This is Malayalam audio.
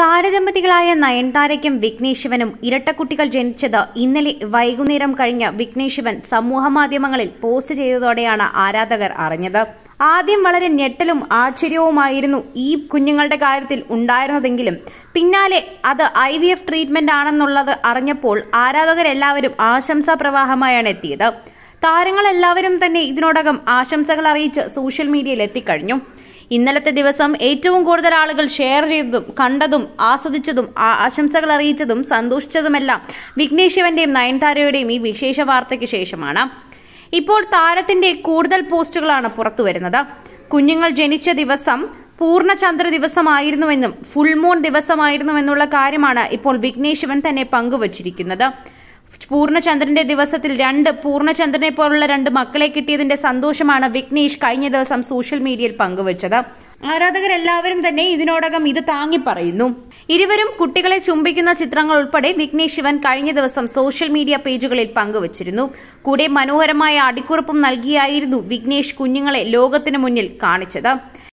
താരദമ്പതികളായ നയൻതാരയ്ക്കും വിഘ്നേശിവനും ഇരട്ടക്കുട്ടികൾ ജനിച്ചത് ഇന്നലെ വൈകുന്നേരം കഴിഞ്ഞ് വിഘ്നേശിവൻ സമൂഹമാധ്യമങ്ങളിൽ പോസ്റ്റ് ചെയ്തതോടെയാണ് ആരാധകർ അറിഞ്ഞത് ആദ്യം വളരെ ഞെട്ടലും ആശ്ചര്യവുമായിരുന്നു ഈ കുഞ്ഞുങ്ങളുടെ കാര്യത്തിൽ ഉണ്ടായിരുന്നതെങ്കിലും പിന്നാലെ അത് ഐ വി എഫ് ട്രീറ്റ്മെന്റ് ആണെന്നുള്ളത് അറിഞ്ഞപ്പോൾ ആരാധകരെല്ലാവരും ആശംസാ പ്രവാഹമായാണ് എത്തിയത് താരങ്ങളെല്ലാവരും തന്നെ ഇതിനോടകം ആശംസകൾ അറിയിച്ച് സോഷ്യൽ മീഡിയയിൽ എത്തിക്കഴിഞ്ഞു ഇന്നലത്തെ ദിവസം ഏറ്റവും കൂടുതൽ ആളുകൾ ഷെയർ ചെയ്തതും കണ്ടതും ആസ്വദിച്ചതും ആശംസകൾ അറിയിച്ചതും സന്തോഷിച്ചതുമെല്ലാം വിഘ്നേഷ് ശിവന്റെയും നയൻതാരയുടെയും ഈ വിശേഷ വാർത്തയ്ക്ക് ശേഷമാണ് ഇപ്പോൾ താരത്തിന്റെ കൂടുതൽ പോസ്റ്റുകളാണ് പുറത്തു വരുന്നത് കുഞ്ഞുങ്ങൾ ജനിച്ച ദിവസം പൂർണ്ണചന്ദ്ര ദിവസമായിരുന്നുവെന്നും ഫുൾമൂൺ ദിവസമായിരുന്നുവെന്നുള്ള കാര്യമാണ് ഇപ്പോൾ വിഘ്നേശ് ശിവൻ തന്നെ പങ്കുവച്ചിരിക്കുന്നത് പൂർണ്ണചന്ദ്രന്റെ ദിവസത്തിൽ രണ്ട് പൂർണ്ണചന്ദ്രനെ പോലുള്ള രണ്ട് മക്കളെ കിട്ടിയതിന്റെ സന്തോഷമാണ് വിഘ്നേഷ് കഴിഞ്ഞ ദിവസം സോഷ്യൽ മീഡിയയിൽ പങ്കുവച്ചത് ആരാധകരെല്ലാവരും തന്നെ ഇതിനോടകം ഇത് താങ്ങി പറയുന്നു ഇരുവരും കുട്ടികളെ ചുംബിക്കുന്ന ചിത്രങ്ങൾ ഉൾപ്പെടെ വിഘ്നേഷ് ശിവൻ കഴിഞ്ഞ ദിവസം സോഷ്യൽ മീഡിയ പേജുകളിൽ പങ്കുവച്ചിരുന്നു കൂടെ മനോഹരമായ അടിക്കുറിപ്പും നൽകിയായിരുന്നു വിഘ്നേഷ് കുഞ്ഞുങ്ങളെ ലോകത്തിനു മുന്നിൽ കാണിച്ചത്